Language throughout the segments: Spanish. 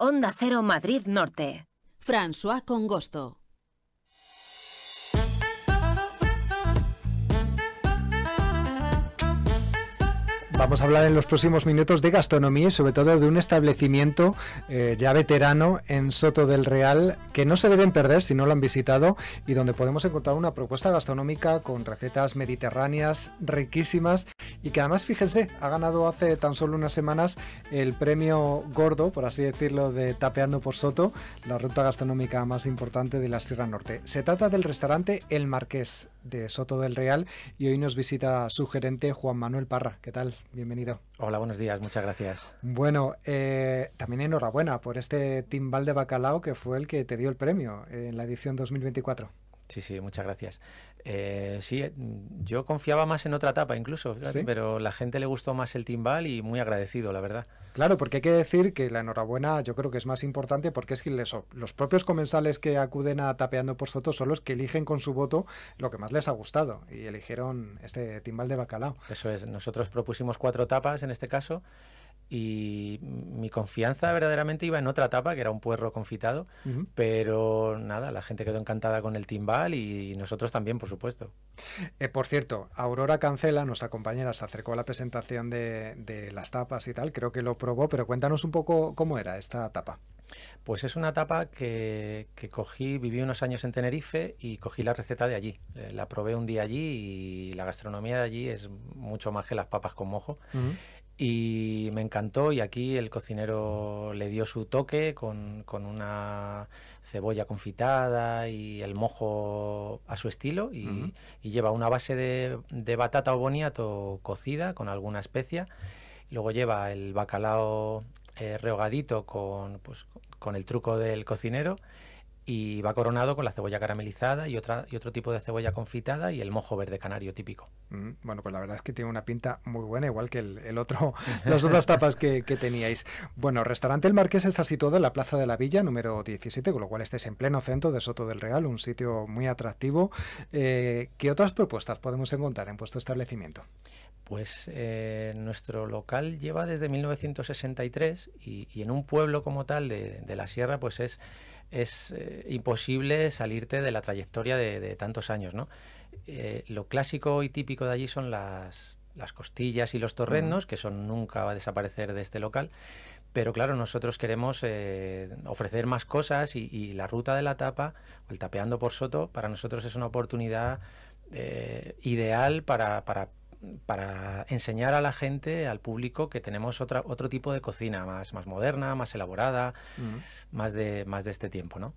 Onda Cero Madrid Norte. François Congosto. Vamos a hablar en los próximos minutos de gastronomía y sobre todo de un establecimiento eh, ya veterano en Soto del Real que no se deben perder si no lo han visitado y donde podemos encontrar una propuesta gastronómica con recetas mediterráneas riquísimas y que además, fíjense, ha ganado hace tan solo unas semanas el premio gordo, por así decirlo, de Tapeando por Soto, la ruta gastronómica más importante de la Sierra Norte. Se trata del restaurante El Marqués de Soto del Real y hoy nos visita su gerente Juan Manuel Parra. ¿Qué tal? Bienvenido. Hola, buenos días, muchas gracias. Bueno, eh, también enhorabuena por este timbal de bacalao que fue el que te dio el premio en la edición 2024. Sí, sí, muchas gracias. Eh, sí, eh, yo confiaba más en otra etapa incluso, pero la gente le gustó más el timbal y muy agradecido, la verdad. Claro, porque hay que decir que la enhorabuena yo creo que es más importante porque es que los propios comensales que acuden a Tapeando por Soto son los que eligen con su voto lo que más les ha gustado y eligieron este timbal de bacalao. Eso es, nosotros propusimos cuatro tapas en este caso y mi confianza verdaderamente iba en otra tapa, que era un puerro confitado, pero nada, la gente quedó encantada con el timbal y, nosotros también, por supuesto. Eh, por cierto, Aurora Cancela, nuestra compañera, se acercó a la presentación de, las tapas y tal, creo que lo probó, pero cuéntanos un poco cómo era esta tapa. Pues es una tapa que, cogí, viví unos años en Tenerife y cogí la receta de allí. Eh, la probé un día allí y la gastronomía de allí es mucho más que las papas con mojo y me encantó y aquí el cocinero le dio su toque con, una cebolla confitada y el mojo a su estilo y, lleva una base de, batata o boniato cocida con alguna especia, luego lleva el bacalao eh, rehogadito con, pues, con el truco del cocinero y va coronado con la cebolla caramelizada y, otra, y otro tipo de cebolla confitada y el mojo verde canario típico. Mm, bueno, pues la verdad es que tiene una pinta muy buena, igual que el, otro, las otras tapas que, teníais. Bueno, Restaurante El Marqués está situado en la Plaza de la Villa, número 17, con lo cual estáis en pleno centro de Soto del Real, un sitio muy atractivo. Eh, ¿Qué otras propuestas podemos encontrar en vuestro establecimiento? Pues eh, nuestro local lleva desde 1963 y, en un pueblo como tal de, de la sierra, pues es es eh, imposible salirte de la trayectoria de, tantos años, ¿no? Eh, lo clásico y típico de allí son las, las costillas y los torrenos, que son nunca va a desaparecer de este local. Pero claro, nosotros queremos eh, ofrecer más cosas y, la ruta de la tapa, el tapeando por Soto, para nosotros es una oportunidad ideal para para enseñar a la gente, al público, que tenemos otro tipo de cocina, más, más moderna, más elaborada, más, de, más de este tiempo, ¿no?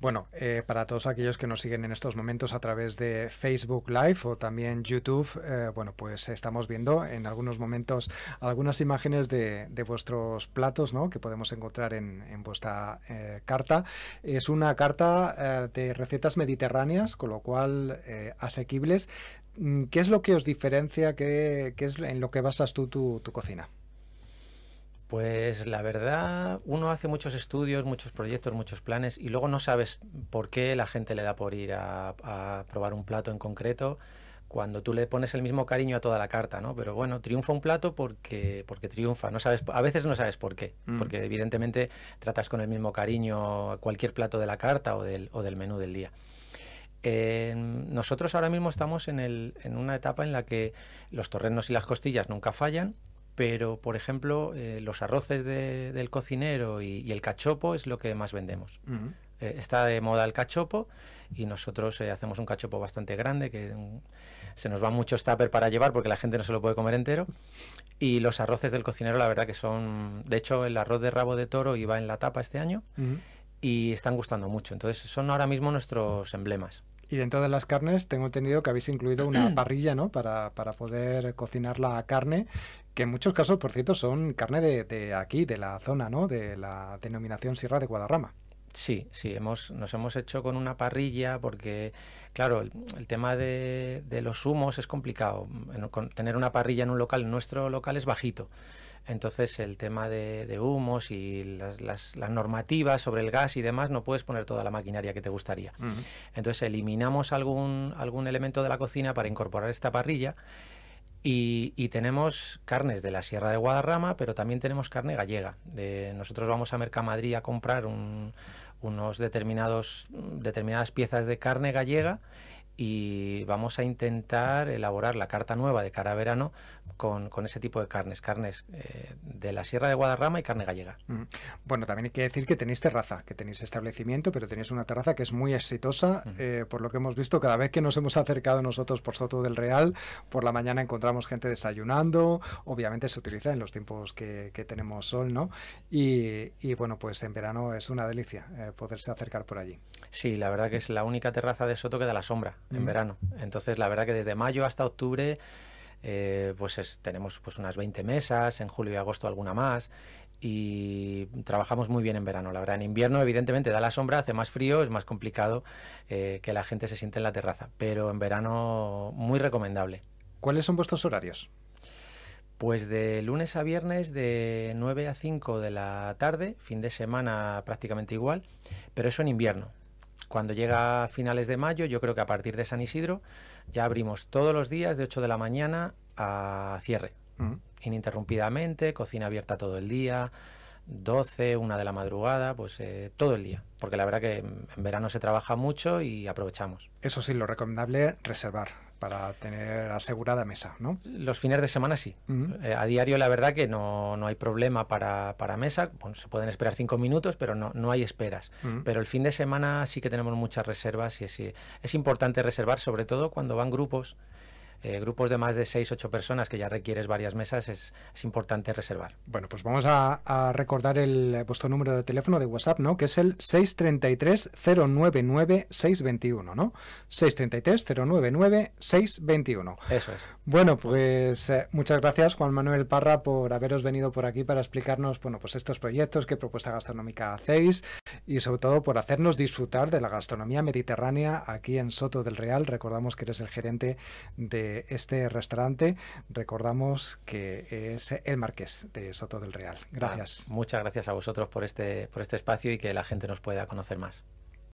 Bueno, eh, para todos aquellos que nos siguen en estos momentos a través de Facebook Live o también YouTube, eh, bueno, pues estamos viendo en algunos momentos algunas imágenes de, vuestros platos, ¿no? Que podemos encontrar en, vuestra eh, carta. Es una carta de recetas mediterráneas, con lo cual asequibles. Mm, ¿Qué es lo que os diferencia? ¿Qué, es en lo que basas tú tu, cocina? Pues la verdad, uno hace muchos estudios, muchos proyectos, muchos planes y luego no sabes por qué la gente le da por ir a, probar un plato en concreto cuando tú le pones el mismo cariño a toda la carta, ¿no? Pero bueno, triunfa un plato porque, porque triunfa, no sabes, a veces no sabes por qué, mm. porque evidentemente tratas con el mismo cariño cualquier plato de la carta o del, o del menú del día. Eh, nosotros ahora mismo estamos en, una etapa en la que los torrenos y las costillas nunca fallan, pero por ejemplo eh, los arroces del cocinero y, el cachopo es lo que más vendemos. Eh, está de moda el cachopo y nosotros hacemos un cachopo bastante grande que mm, se nos va mucho tupper para llevar porque la gente no se lo puede comer entero. Y los arroces del cocinero la verdad que son... De hecho el arroz de rabo de toro iba en la tapa este año y están gustando mucho. Entonces son ahora mismo nuestros emblemas. Y dentro de las carnes tengo entendido que habéis incluido una parrilla, ¿no? Para, poder cocinar la carne, que en muchos casos, por cierto, son carne de, aquí, de la zona, ¿no? De la denominación Sierra de Guadarrama. Sí, sí, hemos, nos hemos hecho con una parrilla porque, claro, el, tema de, los humos es complicado. tener una parrilla en un local, nuestro local es bajito. Entonces el tema de, humos y las, normativas sobre el gas y demás, no puedes poner toda la maquinaria que te gustaría. Entonces eliminamos algún, algún elemento de la cocina para incorporar esta parrilla. Y, tenemos carnes de la Sierra de Guadarrama, pero también tenemos carne gallega. De, nosotros vamos a Mercamadrid a comprar un, unos determinados determinadas piezas de carne gallega y vamos a intentar elaborar la carta nueva de cara a verano con, ese tipo de carnes, carnes eh, de la Sierra de Guadarrama y carne gallega. Mm. Bueno, también hay que decir que tenéis terraza, que tenéis establecimiento, pero tenéis una terraza que es muy exitosa, eh, por lo que hemos visto cada vez que nos hemos acercado nosotros por Soto del Real, por la mañana encontramos gente desayunando, obviamente se utiliza en los tiempos que, tenemos sol, ¿no? Y, bueno, pues en verano es una delicia eh, poderse acercar por allí. Sí, la verdad que es la única terraza de Soto que da la sombra en mm. verano. Entonces, la verdad que desde mayo hasta octubre, eh, pues tenemos pues unas 20 mesas, en julio y agosto alguna más, y trabajamos muy bien en verano. La verdad, en invierno, evidentemente, da la sombra, hace más frío, es más complicado eh, que la gente se siente en la terraza, pero en verano, muy recomendable. ¿Cuáles son vuestros horarios? Pues de lunes a viernes de 9 a 5 de la tarde, fin de semana prácticamente igual, pero eso en invierno. Cuando llega a finales de mayo, yo creo que a partir de San Isidro, ya abrimos todos los días de 8 de la mañana a cierre, mm. ininterrumpidamente, cocina abierta todo el día. 12, 1 de la madrugada, pues eh, todo el día. Porque la verdad que en verano se trabaja mucho y aprovechamos. Eso sí, lo recomendable, reservar para tener asegurada mesa, ¿no? Los fines de semana sí. Eh, a diario la verdad que no, hay problema para, mesa, bueno, se pueden esperar cinco minutos, pero no, hay esperas. Pero el fin de semana sí que tenemos muchas reservas y es importante reservar, sobre todo cuando van grupos eh, grupos de más de 6, 8 personas que ya requieres varias mesas, es, importante reservar. Bueno, pues vamos a, recordar el eh, vuestro número de teléfono de WhatsApp, ¿no? Que es el 633-099-621, ¿no? 633-099-621. Eso es. Bueno, pues eh, muchas gracias Juan Manuel Parra por haberos venido por aquí para explicarnos, bueno, pues estos proyectos, qué propuesta gastronómica hacéis y sobre todo por hacernos disfrutar de la gastronomía mediterránea aquí en Soto del Real. Recordamos que eres el gerente de este restaurante. Recordamos que es el Marqués de Soto del Real. Ah, gracias. muchas gracias a vosotros por este, por este espacio y que la gente nos pueda conocer más.